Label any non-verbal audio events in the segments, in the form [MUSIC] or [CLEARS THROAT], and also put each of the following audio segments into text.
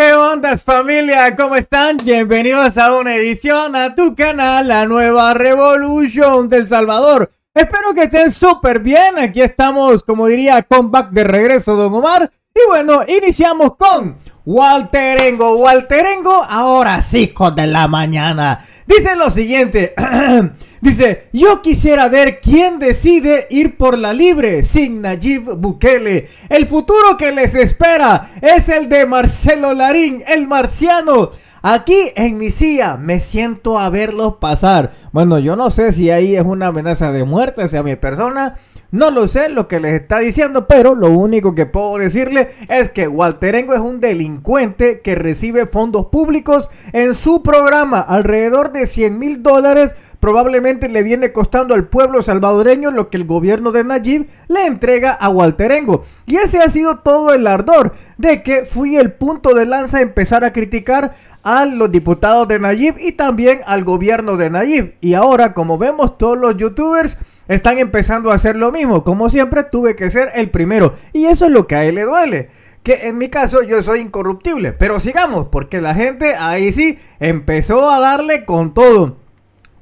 ¿Qué onda familia? ¿Cómo están? Bienvenidos a una edición a tu canal, la nueva Revolution del Salvador. Espero que estén súper bien, aquí estamos, como diría, comeback de regreso, Don Omar. Y bueno, iniciamos con Walterengo. Walterengo, ahora sí, con de la mañana. Dice lo siguiente. [CLEARS THROAT] Dice, yo quisiera ver quién decide ir por la libre sin Nayib Bukele. El futuro que les espera es el de Marcelo Larín, el marciano. Aquí en mi silla me siento a verlos pasar. Bueno, yo no sé si ahí es una amenaza de muerte hacia mi persona no lo sé lo que les está diciendo, pero lo único que puedo decirle es que Walterengo es un delincuente que recibe fondos públicos en su programa. Alrededor de 100 mil dólares probablemente le viene costando al pueblo salvadoreño lo que el gobierno de Nayib le entrega a Walterengo. Y ese ha sido todo el ardor de que fui el punto de lanza a empezar a criticar a los diputados de Nayib y también al gobierno de Nayib. Y ahora, como vemos, todos los youtubers están empezando a hacer lo mismo. Como siempre, tuve que ser el primero. Y eso es lo que a él le duele. Que en mi caso yo soy incorruptible. Pero sigamos, porque la gente ahí sí empezó a darle con todo.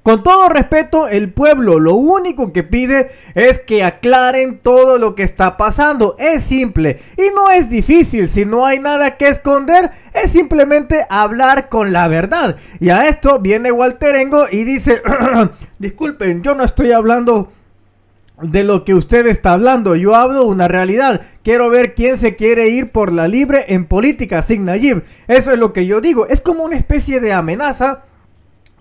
Con todo respeto, el pueblo lo único que pide es que aclaren todo lo que está pasando. Es simple y no es difícil. Si no hay nada que esconder, es simplemente hablar con la verdad. Y a esto viene Walterengo y dice, [CLEARS THROAT] Disculpen, yo no estoy hablando de lo que usted está hablando. Yo hablo una realidad. Quiero ver quién se quiere ir por la libre en política sin Nayib. Eso es lo que yo digo. Es como una especie de amenaza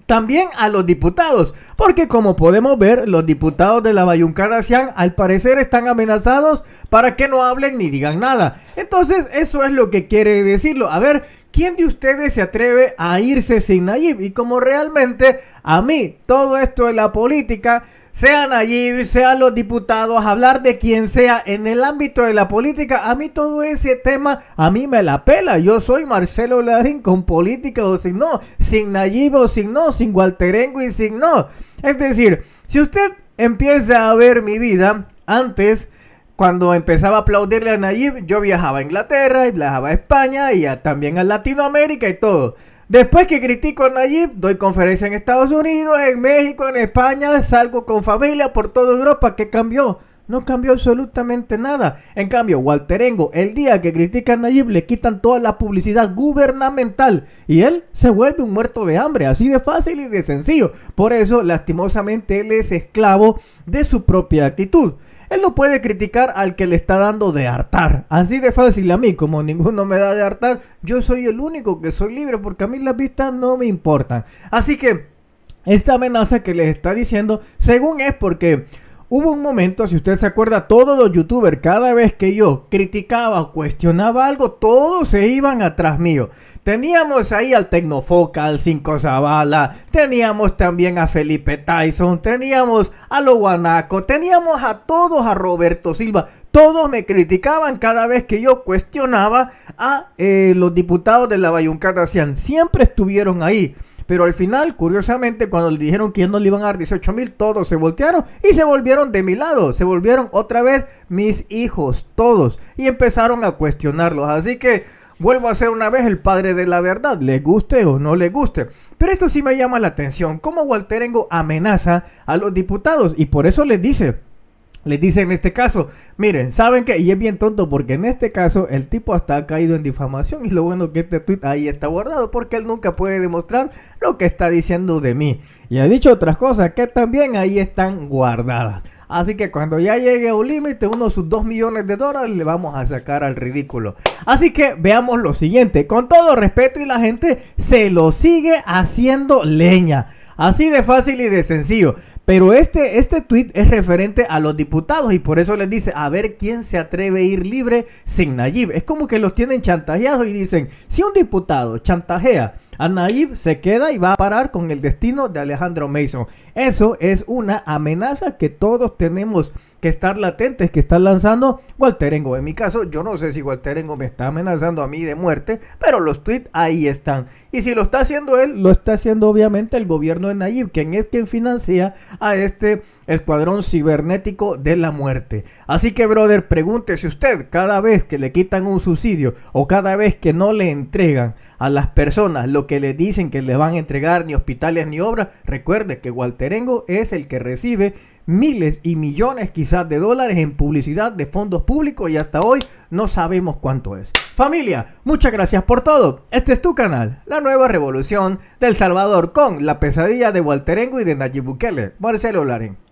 también a los diputados, porque como podemos ver, los diputados de la Bayuncara al parecer están amenazados para que no hablen ni digan nada. Entonces, eso es lo que quiere decirlo. A ver, ¿Quién de ustedes se atreve a irse sin Nayib? Y como realmente a mí todo esto de la política, sea Nayib, sea los diputados, hablar de quien sea en el ámbito de la política, a mí todo ese tema, a mí me la pela. Yo soy Marcelo Larín con política o sin no, sin Nayib o sin no, sin Walterengo y sin no. Es decir, si usted empieza a ver mi vida antes cuando empezaba a aplaudirle a Nayib, yo viajaba a Inglaterra y viajaba a España y también a Latinoamérica y todo. Después que critico a Nayib, doy conferencia en Estados Unidos, en México, en España, salgo con familia por toda Europa. ¿Qué cambió? No cambió absolutamente nada. En cambio, Walterengo, el día que critican a Nayib, le quitan toda la publicidad gubernamental y él se vuelve un muerto de hambre. Así de fácil y de sencillo. Por eso, lastimosamente, él es esclavo de su propia actitud. Él no puede criticar al que le está dando de hartar. Así de fácil a mí, como ninguno me da de hartar, yo soy el único que soy libre porque a mí las vistas no me importan. Así que esta amenaza que les está diciendo, según es porque Hubo un momento, si usted se acuerda, todos los youtubers, cada vez que yo criticaba o cuestionaba algo, todos se iban atrás mío. Teníamos ahí al Tecnofoca, al Cinco Zavala, teníamos también a Felipe Tyson, teníamos a Guanaco, teníamos a todos, a Roberto Silva. Todos me criticaban cada vez que yo cuestionaba a eh, los diputados de la Bayuncata Siempre estuvieron ahí. Pero al final, curiosamente, cuando le dijeron que no le iban a dar 18 mil, todos se voltearon y se volvieron de mi lado. Se volvieron otra vez mis hijos, todos. Y empezaron a cuestionarlos. Así que vuelvo a ser una vez el padre de la verdad, le guste o no le guste. Pero esto sí me llama la atención, cómo Walterengo amenaza a los diputados y por eso les dice, les dice en este caso, miren, ¿saben qué? Y es bien tonto porque en este caso el tipo hasta ha caído en difamación y lo bueno que este tweet ahí está guardado porque él nunca puede demostrar lo que está diciendo de mí. Y ha dicho otras cosas que también ahí están guardadas. Así que cuando ya llegue a un límite, uno de sus 2 millones de dólares le vamos a sacar al ridículo. Así que veamos lo siguiente. Con todo respeto y la gente se lo sigue haciendo leña. Así de fácil y de sencillo. Pero este, este tweet es referente a los diputados y por eso les dice, a ver quién se atreve a ir libre sin Nayib. Es como que los tienen chantajeados y dicen, si un diputado chantajea a Nayib, se queda y va a parar con el destino de Alejandro Mason. Eso es una amenaza que todos tenemos que estar latentes, que están lanzando Walterengo. En mi caso, yo no sé si Walterengo me está amenazando a mí de muerte, pero los tweets ahí están. Y si lo está haciendo él, lo está haciendo obviamente el gobierno de Nayib, quien es quien financia a este escuadrón cibernético de la muerte. Así que, brother, pregúntese usted, cada vez que le quitan un subsidio o cada vez que no le entregan a las personas lo que le dicen que le van a entregar, ni hospitales ni obras, recuerde que Walterengo es el que recibe miles y millones quizás de dólares en publicidad de fondos públicos y hasta hoy no sabemos cuánto es. Familia, muchas gracias por todo. Este es tu canal, La Nueva Revolución del Salvador con la pesadilla de Walterengo y de Nayib Bukele. Marcelo Laren.